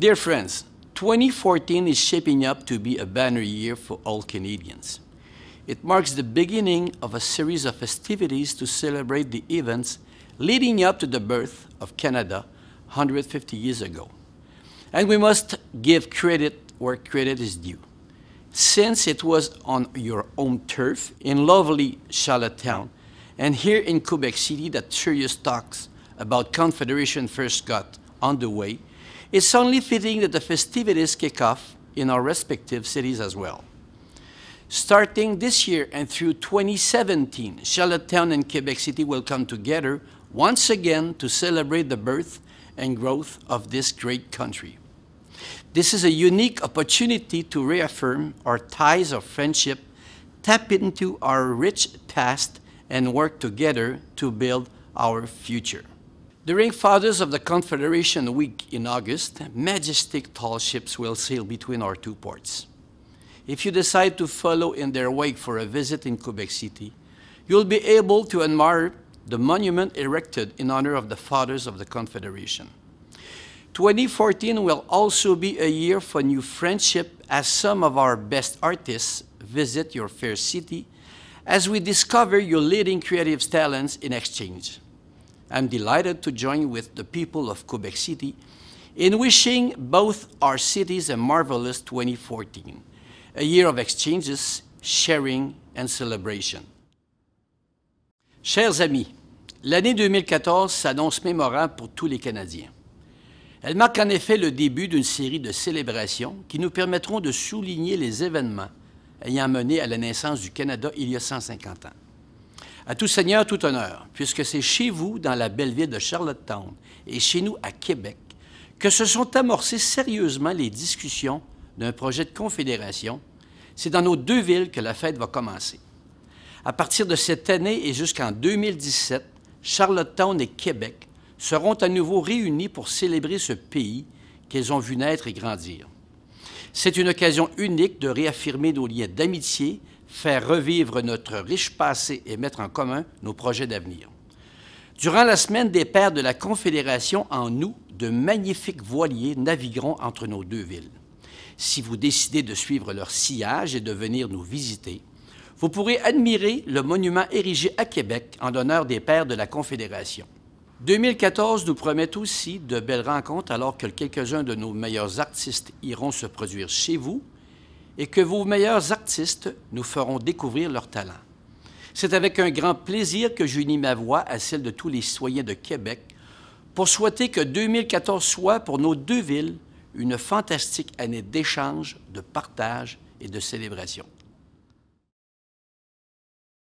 Dear friends, 2014 is shaping up to be a banner year for all Canadians. It marks the beginning of a series of festivities to celebrate the events leading up to the birth of Canada 150 years ago. And we must give credit where credit is due. Since it was on your own turf in lovely Charlottetown, and here in Quebec City that serious talks about Confederation first got underway, it's only fitting that the festivities kick off in our respective cities as well. Starting this year and through 2017, Charlottetown and Quebec City will come together once again to celebrate the birth and growth of this great country. This is a unique opportunity to reaffirm our ties of friendship, tap into our rich past, and work together to build our future. During Fathers of the Confederation Week in August, majestic tall ships will sail between our two ports. If you decide to follow in their wake for a visit in Quebec City, you'll be able to admire the monument erected in honor of the Fathers of the Confederation. 2014 will also be a year for new friendship as some of our best artists visit your fair city as we discover your leading creative talents in exchange. I'm delighted to join with the people of Quebec City in wishing both our cities a marvelous 2014, a year of exchanges, sharing and celebration. Chers amis, l'année 2014 s'annonce mémorable pour tous les Canadiens. Elle marque en effet le début d'une série de célébrations qui nous permettront de souligner les événements ayant mené à la naissance du Canada il y a 150 ans. À tout seigneur, tout honneur, puisque c'est chez vous, dans la belle ville de Charlottetown, et chez nous à Québec, que se sont amorcées sérieusement les discussions d'un projet de confédération, c'est dans nos deux villes que la fête va commencer. À partir de cette année et jusqu'en 2017, Charlottetown et Québec seront à nouveau réunis pour célébrer ce pays qu'ils ont vu naître et grandir. C'est une occasion unique de réaffirmer nos liens d'amitié, faire revivre notre riche passé et mettre en commun nos projets d'avenir. Durant la semaine des Pères de la Confédération en nous, de magnifiques voiliers navigueront entre nos deux villes. Si vous décidez de suivre leur sillage et de venir nous visiter, vous pourrez admirer le monument érigé à Québec en l'honneur des Pères de la Confédération. 2014 nous promet aussi de belles rencontres alors que quelques-uns de nos meilleurs artistes iront se produire chez vous et que vos meilleurs artistes nous feront découvrir leurs talents. C'est avec un grand plaisir que j'unis ma voix à celle de tous les citoyens de Québec pour souhaiter que 2014 soit pour nos deux villes une fantastique année d'échange, de partage et de célébration.